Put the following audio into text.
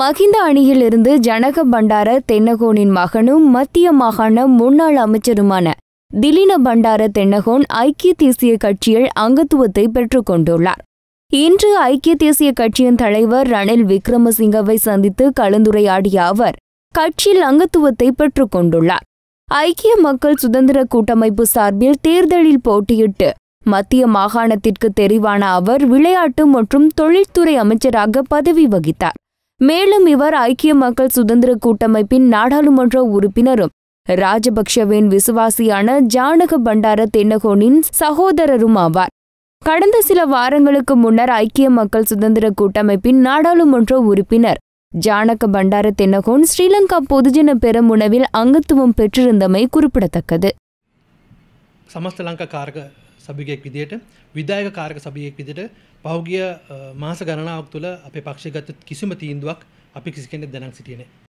மகிந்த அணியில் இருந்து ஜனக பண்டார தென்னகோனின் மகனும் மத்திய மாகாண முன்னாள் அமைச்சருமான திலின பண்டார தென்னகோன் ஐக்கிய தேசிய கட்சியில் அங்கத்துவத்தை பெற்றுக்கொண்டுள்ளார் இன்று ஐக்கிய தேசிய கட்சியின் தலைவர் ரணில் விக்ரமசிங்கவை சந்தித்து கலந்துரையாடிய அவர் கட்சியில் அங்கத்துவத்தை பெற்றுக்கொண்டுள்ளார் ஐக்கிய மக்கள் சுதந்திர கூட்டமைப்பு சார்பில் தேர்தலில் போட்டியிட்டு மத்திய மாகாணத்திற்கு தெரிவான அவர் விளையாட்டு மற்றும் தொழில்துறை அமைச்சராக பதவி வகித்தார் மேலும் இவர் ஐக்கிய மக்கள் சுதந்திர கூட்டமைப்பின் நாடாளுமன்ற உறுப்பினரும் ராஜபக்ஷவின் விசுவாசியான ஜானக பண்டார தென்னகோனின் சகோதரரும் ஆவார் கடந்த சில வாரங்களுக்கு முன்னர் ஐக்கிய மக்கள் சுதந்திர கூட்டமைப்பின் நாடாளுமன்ற உறுப்பினர் ஜானக பண்டார தென்னகோன் ஸ்ரீலங்கா பொதுஜன பெருமுனவில் அங்கத்துவம் பெற்றிருந்தமை குறிப்பிடத்தக்கது සභිගෙක් විදියට විදායක කාරක සභියෙක් විදියට පහුගිය මාස ගණනාවක් තුළ අපේ පක්ෂගත කිසිම තීන්දුවක් අපි කිසි කෙනෙක් දැනන් සිටියේ නැහැ.